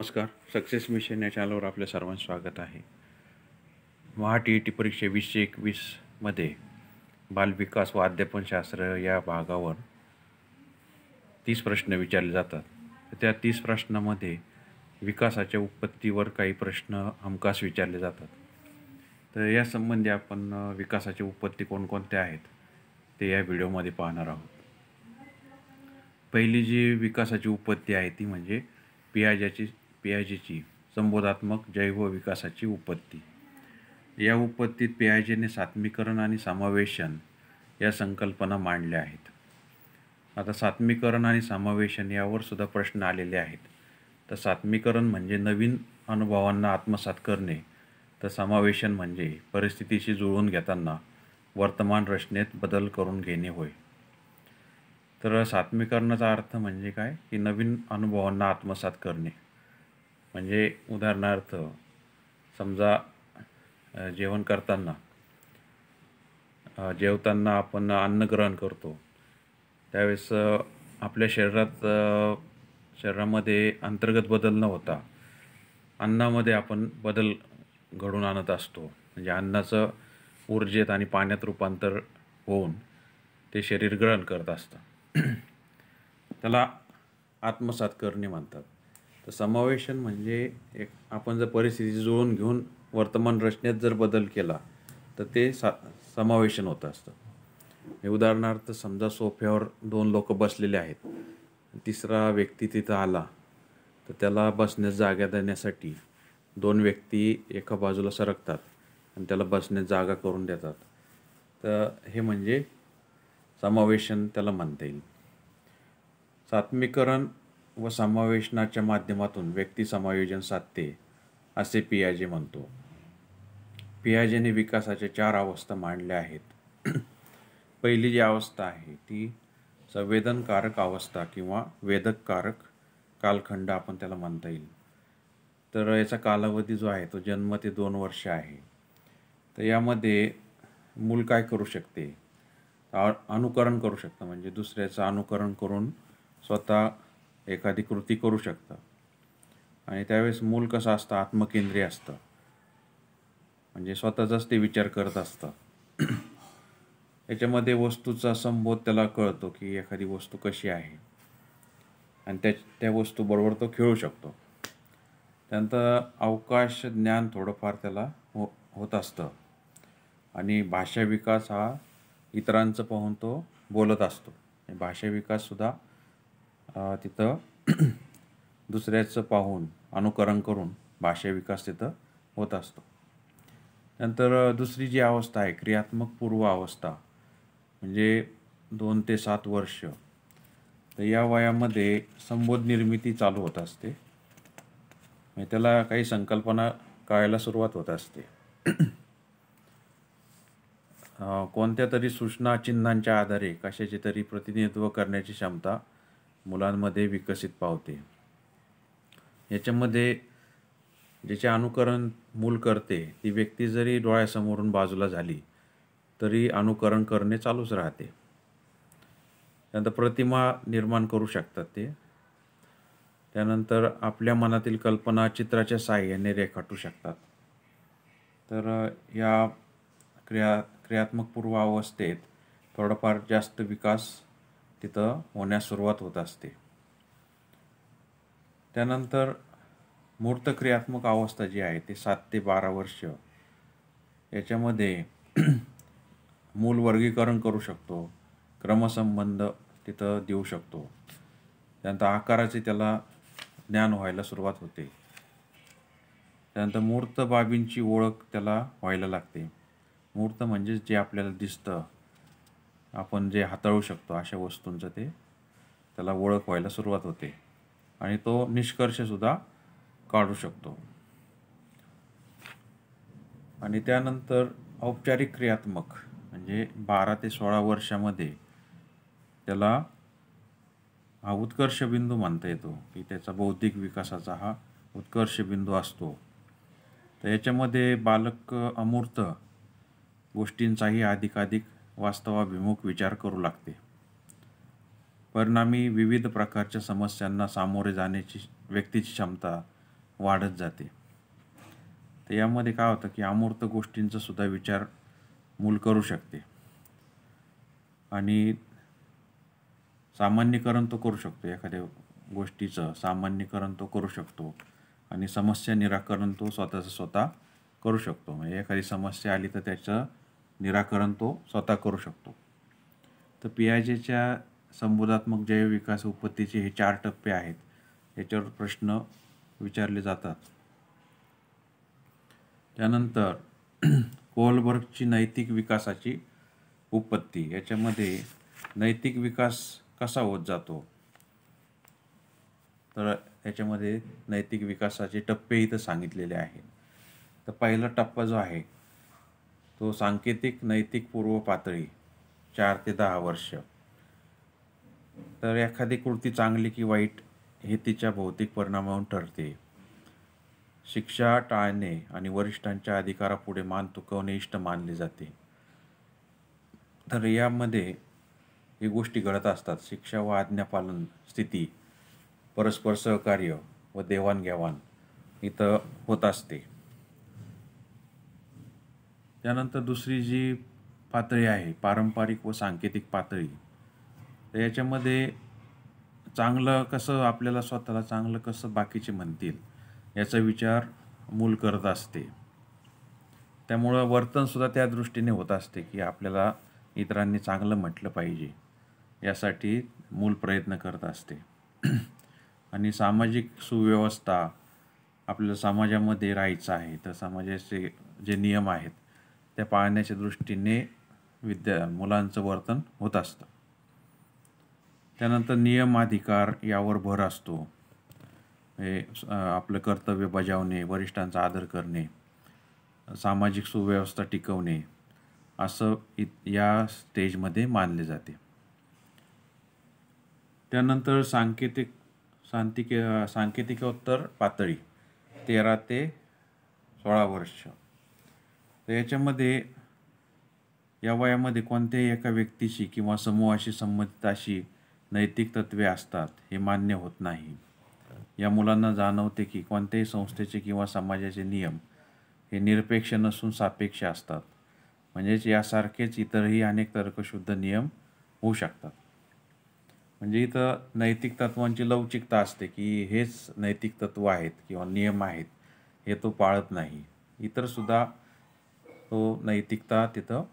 नमस्कार success mission या चॅनलवर आपल्या सर्वांचं स्वागत आहे Maha T E e T परीक्षा वीसशे एकवीसमध्ये बालविकास व अध्यापनशास्त्र या भागावर तीस प्रश्न विचारले जातात त्या तीस प्रश्नामध्ये विकासाच्या उत्पत्तीवर काही प्रश्न हमखास विचारले जातात तर यासंबंधी आपण विकासाची उत्पत्ती कोणकोणते आहेत ते या व्हिडिओमध्ये पाहणार आहोत पहिली जी विकासाची उत्पत्ती आहे ती म्हणजे पियाजाची पियाजेची संबोधात्मक जैव विकासाची उत्पत्ती या उत्पत्तीत पियाजेने सात्मीकरण आणि समावेशन या संकल्पना मांडल्या आहेत आता सात्मीकरण आणि समावेशन यावर सुद्धा प्रश्न आलेले आहेत तर सात्मीकरण म्हणजे नवीन अनुभवांना आत्मसात करणे तर समावेशन म्हणजे परिस्थितीशी जुळवून घेताना वर्तमान रचनेत बदल करून घेणे होय तर सात्मीकरणाचा अर्थ म्हणजे काय की नवीन अनुभवांना आत्मसात करणे म्हणजे उदाहरणार्थ समजा जेवण करताना जेवताना आपण अन्न ग्रहण करतो त्यावेळेस आपल्या शरीरात शरीरामध्ये अंतर्गत बदल न होता अन्नामध्ये आपण बदल घडून आणत असतो म्हणजे अन्नाचं ऊर्जेत आणि पाण्यात रूपांतर होऊन ते शरीर ग्रहण करत असतं त्याला आत्मसात करणे म्हणतात तर समावेशन म्हणजे एक आपण जर परिस्थिती जुळून घेऊन वर्तमान रचनेत जर बदल केला तर ते सा समावेशन होत असतं उदाहरणार्थ समजा सोफ्यावर दोन लोक बसलेले आहेत तिसरा व्यक्ती तिथं आला तर त्याला बसण्यास जागा देण्यासाठी दोन व्यक्ती एका बाजूला सरकतात आणि त्याला बसण्यास जागा करून देतात तर हे म्हणजे समावेशन त्याला म्हणता येईल सात्मीकरण व समावेशनाच्या माध्यमातून व्यक्ती समायोजन साधते असे पियाजे म्हणतो पियाजेने विकासाच्या चार अवस्था मांडल्या आहेत पहिली जी अवस्था आहे ती संवेदनकारक अवस्था किंवा वेदककारक कालखंड आपण त्याला म्हणता येईल तर याचा कालावधी जो आहे तो जन्म ते दोन वर्ष आहे तर यामध्ये मूल काय करू शकते अनुकरण करू शकतं म्हणजे दुसऱ्याचं अनुकरण करून स्वतः एखादी कृती करू शकतं आणि त्यावेळेस मूल कसं असतं आत्मकेंद्रीय असतं म्हणजे स्वतःचाच ते विचार करत असतं याच्यामध्ये वस्तूचा संबोध त्याला कळतो की एखादी वस्तू कशी आहे आणि त्या त्या वस्तूबरोबर तो खेळू शकतो त्यानंतर अवकाश ज्ञान थोडंफार त्याला हो होत असतं आणि भाषा विकास हा इतरांचं पाहून तो बोलत असतो भाषा विकाससुद्धा तिथं दुसऱ्याचं पाहून अनुकरण करून भाषा विकास तिथं होत असतो नंतर दुसरी जी अवस्था आहे क्रियात्मक पूर्व अवस्था म्हणजे दोन ते सात वर्ष तर या वयामध्ये संबोध निर्मिती चालू होत असते म्हणजे त्याला काही संकल्पना कळायला सुरुवात होत असते कोणत्या तरी सूचना चिन्हांच्या आधारे कशाचे तरी प्रतिनिधित्व करण्याची क्षमता मुलांमध्ये विकसित पावते याच्यामध्ये ज्याचे अनुकरण मूल करते ती व्यक्ती जरी डोळ्यासमोरून बाजूला झाली तरी अनुकरण करणे चालूच राहते त्यानंतर प्रतिमा निर्माण करू शकतात ते त्यानंतर आपल्या मनातील कल्पना चित्राच्या साहाय्याने रेखाटू शकतात तर या क्रिया क्रियात्मक पूर्वावस्थेत थोडाफार जास्त विकास तिथं होण्यास सुरुवात होत असते त्यानंतर मूर्तक्रियात्मक अवस्था जी आहे ती सात ते बारा वर्ष याच्यामध्ये मूल वर्गीकरण करू शकतो क्रमसंबंध तिथं देऊ शकतो त्यानंतर आकाराचे त्याला ज्ञान व्हायला सुरुवात होते त्यानंतर मूर्त बाबींची ओळख त्याला व्हायला लागते मूर्त म्हणजेच जे आपल्याला दिसतं आपण जे हाताळू शकतो अशा वस्तूंचं ते त्याला ओळख व्हायला सुरुवात होते आणि तो निष्कर्षसुद्धा काढू शकतो आणि त्यानंतर औपचारिक क्रियात्मक म्हणजे बारा ते सोळा वर्षामध्ये त्याला हा उत्कर्ष बिंदू म्हणता येतो की त्याचा बौद्धिक विकासाचा हा उत्कर्ष बिंदू असतो तर याच्यामध्ये बालक अमूर्त गोष्टींचाही अधिकाधिक वास्तवाभिमुख विचार करू लागते परिणामी विविध प्रकारच्या समस्यांना सामोरे जाण्याची व्यक्तीची क्षमता वाढत जाते तर यामध्ये काय होतं की अमूर्त गोष्टींचा सुद्धा विचार मूल करू शकते आणि सामान्यकरण तो करू शकतो एखाद्या गोष्टीचं सामान्यकरण तो करू शकतो आणि समस्या निराकरण तो स्वतःचं स्वतः करू शकतो म्हणजे एखादी समस्या आली तर त्याचं निराकरण तो स्वतः करू शकतो तर पियाजेच्या संबोधात्मक जैवविकास उत्पत्तीचे हे चार टप्पे आहेत याच्यावर प्रश्न विचारले जातात त्यानंतर कोलबर्गची नैतिक विकासाची उत्पत्ती याच्यामध्ये नैतिक विकास कसा होत जातो तर याच्यामध्ये नैतिक विकासाचे टप्पे इथं सांगितलेले आहेत तर पहिला टप्पा जो आहे तो सांकेतिक नैतिक पूर्व पातळी चार ते दहा वर्ष तर एखादी कृती चांगली की वाईट हे तिच्या भौतिक परिणामावरून ठरते शिक्षा टाळणे आणि वरिष्ठांच्या अधिकारापुढे मान तुकवणे इष्ट मानले जाते तर यामध्ये ही गोष्टी घडत असतात शिक्षा व आज्ञापालन स्थिती परस्पर सहकार्य व देवाणघेवाण इथं होत असते त्यानंतर दुसरी जी पातळी आहे पारंपरिक व सांकेतिक पातळी तर याच्यामध्ये चांगलं कसं आपल्याला स्वतःला चांगलं कसं बाकीचे म्हणतील याचा विचार मूल करत असते त्यामुळं वर्तनसुद्धा त्या दृष्टीने होत असते की आपल्याला इतरांनी चांगलं म्हटलं पाहिजे यासाठी मूल प्रयत्न करत असते आणि सामाजिक सुव्यवस्था आपल्याला समाजामध्ये राहायचं आहे तर समाजाचे जे नियम आहेत त्या पाळण्याच्या दृष्टीने विद्या मुलांचं वर्तन होत असतं त्यानंतर नियमाधिकार यावर भर असतो हे आपलं कर्तव्य बजावणे वरिष्ठांचा आदर करणे सामाजिक सुव्यवस्था टिकवणे असं इ या स्टेजमध्ये मानले जाते त्यानंतर सांकेतिक सांतिक सांकेतिकोत्तर पातळी तेरा ते सोळा वर्ष तर याच्यामध्ये या वयामध्ये कोणत्याही एका व्यक्तीशी किंवा समूहाशी संबंधित अशी नैतिक तत्वे असतात हे मान्य होत नाही या मुलांना जाणवते की कोणत्याही संस्थेचे किंवा समाजाचे नियम हे निरपेक्ष नसून सापेक्ष असतात म्हणजेच यासारखेच इतरही अनेक तर्कशुद्ध नियम होऊ शकतात म्हणजे इथं नैतिक तत्वांची लवचिकता असते की हेच नैतिक तत्व आहेत किंवा नियम आहेत हे तो पाळत नाही इतरसुद्धा तो हो नैतिकता तिथं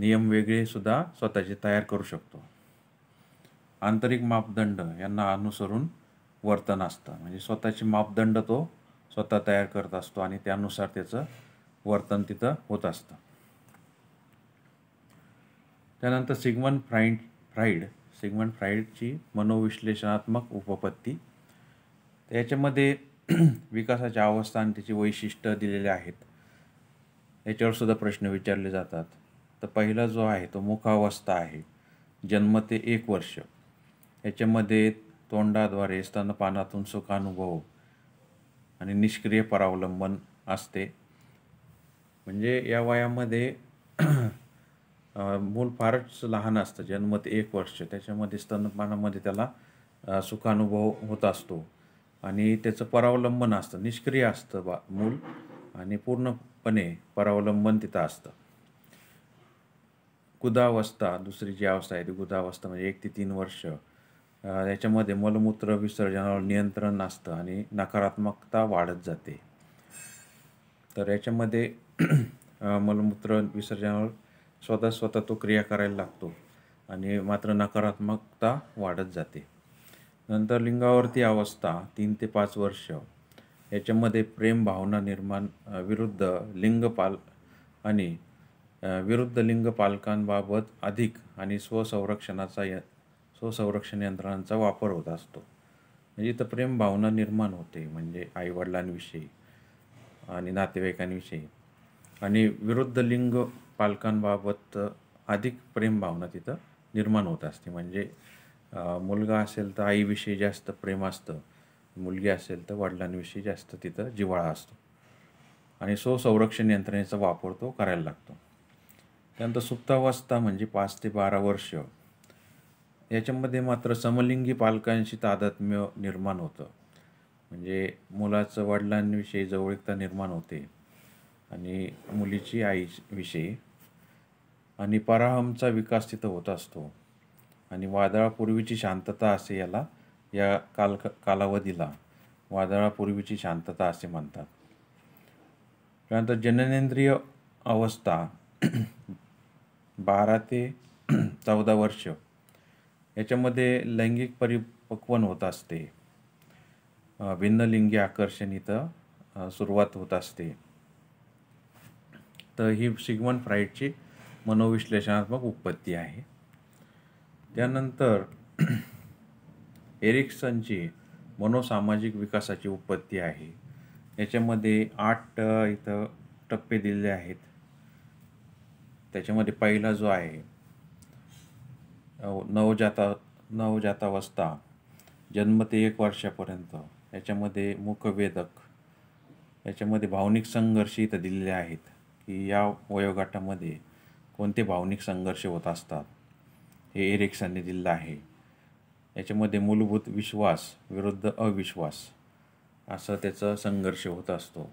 नियम वेगळेसुद्धा स्वतःचे तयार करू शकतो आंतरिक मापदंड यांना अनुसरून वर्तन असतं म्हणजे स्वतःचे मापदंड तो स्वतः तयार करत असतो आणि त्यानुसार त्याचं वर्तन तिथं होत असतं त्यानंतर सिगमन फ्राईड फ्राईड सिगमन फ्राईडची मनोविश्लेषणात्मक उपपत्ती त्याच्यामध्ये विकासाच्या अवस्था आणि त्याची वैशिष्ट्य दिलेले आहेत सुद्धा प्रश्न विचारले जातात तर पहिला जो आहे तो मुखावस्था आहे जन्म ते एक वर्ष याच्यामध्ये तोंडाद्वारे स्तनपानातून सुखानुभव आणि निष्क्रिय परावलंबन असते म्हणजे या वयामध्ये मूल फारच लहान असतं जन्म ते एक वर्ष त्याच्यामध्ये स्तनपानामध्ये त्याला सुखानुभव होत असतो आणि त्याचं परावलंबन असतं निष्क्रिय असतं बा मूल आणि पूर्णपणे परावलंबन तिथं असतं गुदावस्था दुसरी जी अवस्था आहे ती गुदावस्था म्हणजे एक ते तीन वर्ष याच्यामध्ये मलमूत्र विसर्जनावर नियंत्रण असतं आणि नकारात्मकता वाढत जाते तर याच्यामध्ये मलमूत्र विसर्जनावर स्वतः स्वतः तो क्रिया करायला लागतो आणि मात्र नकारात्मकता वाढत जाते नंतर लिंगावरती अवस्था तीन ते पाच वर्ष याच्यामध्ये प्रेम भावना निर्माण विरुद्ध लिंगपाल आणि विरुद्ध लिंग पालकांबाबत अधिक आणि स्वसंरक्षणाचा य स्वसंरक्षण यंत्रणांचा वापर होत असतो म्हणजे इथं प्रेम भावना निर्माण होते म्हणजे आईवडिलांविषयी आणि नातेवाईकांविषयी आणि विरुद्ध लिंग पालकांबाबत अधिक प्रेमभावना तिथं निर्माण होत असते म्हणजे मुलगा असेल तर आईविषयी जास्त प्रेम असतं मुलगी असेल तर वडिलांविषयी जास्त तिथं जिव्हाळा असतो आणि सो संरक्षण यंत्रणेचा वापर तो करायला लागतो त्यानंतर सुप्तावस्था म्हणजे पाच ते बारा वर्ष याच्यामध्ये मात्र समलिंगी पालकांशी तादात्म्य निर्माण होतं म्हणजे मुलाचं वडिलांविषयी जवळीकता निर्माण होते आणि मुलीची आईविषयी आणि पराहमचा विकास तिथं होत असतो आणि वादळापूर्वीची शांतता असे याला या काल कालावधीला वादळापूर्वीची शांतता असे म्हणतात त्यानंतर जननेंद्रिय अवस्था बारा ते चौदा वर्ष याच्यामध्ये लैंगिक परिपक्वन होत असते भिन्नलिंगी आकर्षण इथं सुरुवात होत असते तर ही सिगमन फ्राईडची मनोविश्लेषणात्मक उत्पत्ती आहे त्यानंतर एरिक्सनची मनोसामाजिक विकासाची उत्पत्ती आहे याच्यामध्ये आठ इथं टप्पे दिलेले आहेत त्याच्यामध्ये पहिला जो आहे नवजाता नवजातावस्था जन्म ते एक वर्षापर्यंत याच्यामध्ये मुखवेदक याच्यामध्ये भावनिक संघर्ष इथं दिलेले आहेत की या वयोगटामध्ये कोणते भावनिक संघर्ष होत असतात हे एरिक्सनने दिलं आहे याच्यामध्ये मूलभूत विश्वास विरुद्ध अविश्वास असा त्याचा संघर्ष होत असतो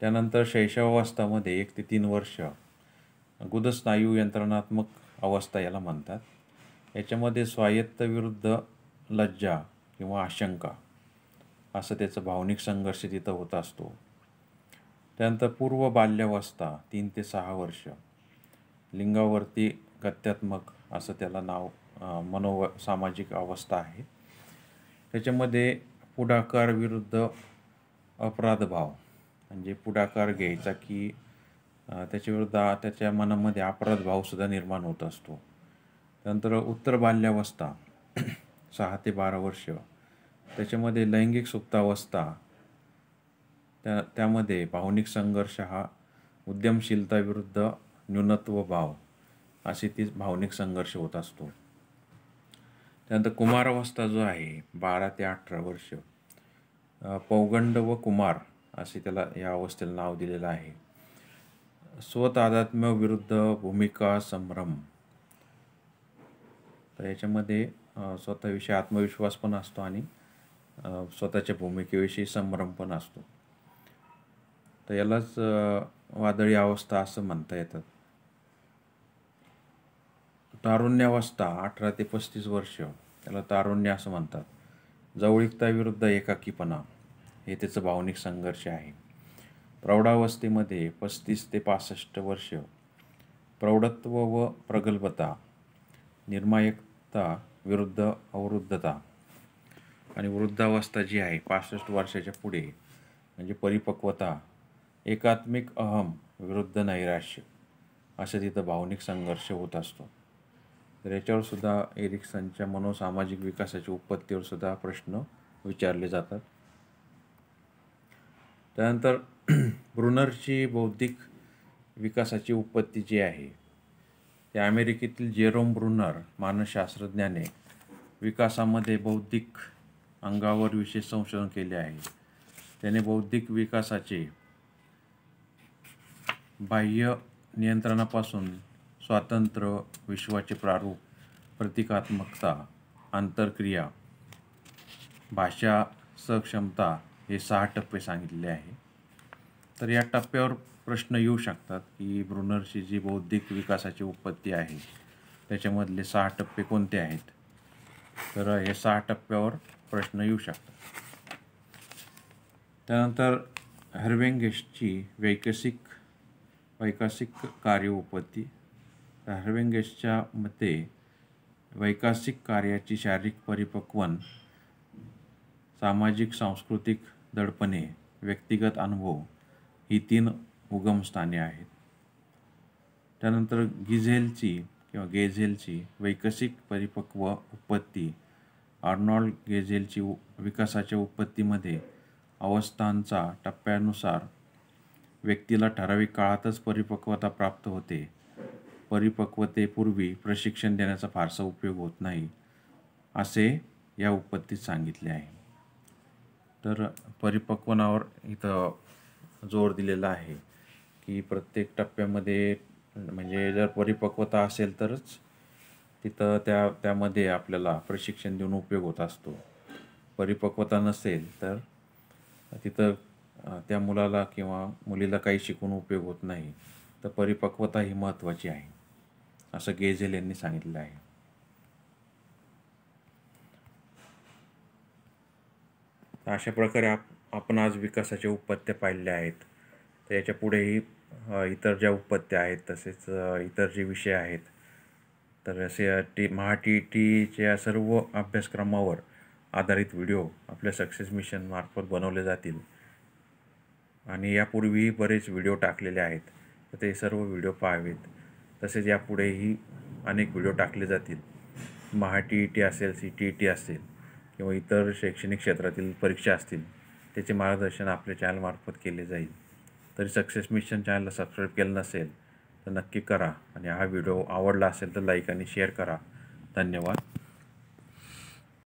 त्यानंतर शैशवावस्थामध्ये एक ते तीन वर्ष गुदस्नायू यंत्रणात्मक अवस्था याला म्हणतात याच्यामध्ये स्वायत्त विरुद्ध लज्जा किंवा आशंका असं त्याचा भावनिक संघर्ष तिथं होत असतो त्यानंतर पूर्व बाल्यावस्था तीन ते सहा वर्ष लिंगावरती गत्यात्मक असं त्याला नाव मनोव सामाजिक अवस्था आहे त्याच्यामध्ये पुढाकार विरुद्ध अपराधभाव म्हणजे पुढाकार घ्यायचा की त्याच्याविरुद्ध त्याच्या मनामध्ये अपराधभावसुद्धा निर्माण होत असतो त्यानंतर उत्तर बाल्यावस्था सहा ते बारा वर्ष त्याच्यामध्ये लैंगिक सुप्तावस्था त्या त्यामध्ये भावनिक संघर्ष हा उद्यमशीलता विरुद्ध न्यूनत्व भाव असे ती भावनिक संघर्ष होत असतो त्यानंतर कुमारावस्था जो आहे बारा ते अठरा वर्ष पौगंड व कुमार असे त्याला या अवस्थेला नाव दिलेलं आहे स्वतादात्म्य विरुद्ध भूमिका संभ्रम तर याच्यामध्ये स्वतःविषयी आत्मविश्वास पण असतो आणि स्वतःच्या भूमिकेविषयी संभ्रम पण असतो तर यालाच वादळी अवस्था असं म्हणता येतात तारुण्यावस्था अठरा ते पस्तीस वर्ष त्याला तारुण्य असं म्हणतात विरुद्ध एकाकीपणा हे त्याचं भावनिक संघर्ष आहे प्रौढावस्थेमध्ये पस्तीस ते पासष्ट वर्ष प्रौढत्व व प्रगल्भता निर्मायकता विरुद्ध अवरुद्धता आणि वृद्धावस्था जी आहे पासष्ट वर्षाच्या पुढे म्हणजे परिपक्वता एकात्मिक अहम विरुद्ध नैराश्य असे तिथं भावनिक संघर्ष होत असतो तर याच्यावरसुद्धा एरिक्सनच्या मनोसामाजिक विकासाच्या उत्पत्तीवरसुद्धा प्रश्न विचारले जातात त्यानंतर ब्रुनरची बौद्धिक विकासाची उत्पत्ती जी आहे ते अमेरिकेतील जेरोम ब्रुनर मानसशास्त्रज्ञाने विकासामध्ये बौद्धिक अंगावर विशेष संशोधन केले आहे त्याने बौद्धिक विकासाचे बाह्य नियंत्रणापासून स्वातंत्र्य विश्वाचे प्रारूप प्रतिकात्मकता आंतरक्रिया भाषा सक्षमता हे सहा टप्पे सांगितले आहे तर या टप्प्यावर प्रश्न येऊ शकतात की ब्रुनरची जी बौद्धिक विकासाची उत्पत्ती आहे त्याच्यामधले सहा टप्पे कोणते आहेत तर हे सहा टप्प्यावर प्रश्न येऊ शकतात त्यानंतर हर्वेंगेशची वैकसिक वैकासिक उत्पत्ती राहवेंगेशच्या मते वैकासिक कार्याची शारीरिक परिपक्वन सामाजिक सांस्कृतिक दडपणे व्यक्तिगत अनुभव ही तीन उगमस्थाने आहेत त्यानंतर गिझेलची किंवा गेझेलची वैकसिक परिपक्व उत्पत्ती आर्नॉल्ड गेझेलची विकासाच्या उत्पत्तीमध्ये अवस्थांचा टप्प्यानुसार व्यक्तीला ठराविक काळातच परिपक्वता प्राप्त होते परिपक्वतेपूर्वी प्रशिक्षण देण्याचा फारसा उपयोग होत नाही असे या उत्पत्तीत सांगितले आहे तर परिपक्वनावर इथं जोर दिलेला आहे की प्रत्येक टप्प्यामध्ये म्हणजे जर परिपक्वता असेल तरच तिथं त्या त्यामध्ये आपल्याला प्रशिक्षण देऊन उपयोग होत असतो परिपक्वता नसेल तर तिथं त्या मुलाला किंवा मुलीला काही शिकून उपयोग होत नाही तर परिपक्वता ही महत्त्वाची आहे असं गेझेल यांनी सांगितलं आहे अशा प्रकारे आप आपण आज विकासाचे उत्पत्य पाहिले आहेत तर याच्या पुढेही इतर ज्या उत्पत्या आहेत तसेच इतर जे विषय आहेत तर असे टी महा टी टीच्या सर्व अभ्यासक्रमावर आधारित व्हिडिओ आपल्या सक्सेस मिशन मार्फत बनवले जातील आणि यापूर्वीही बरेच व्हिडिओ टाकलेले आहेत तर ते सर्व व्हिडिओ पाहावेत तसेच यापुढेही अनेक व्हिडिओ टाकले जातील महा टी ई टी असेल सी टी ई टी असेल किंवा इतर शैक्षणिक क्षेत्रातील परीक्षा असतील त्याचे मार्गदर्शन आपल्या चॅनलमार्फत केले जाईल तरी सक्सेस मिशन चॅनलला सबस्क्राईब केलं नसेल तर नक्की करा आणि हा व्हिडिओ आवडला असेल तर लाईक आणि शेअर करा धन्यवाद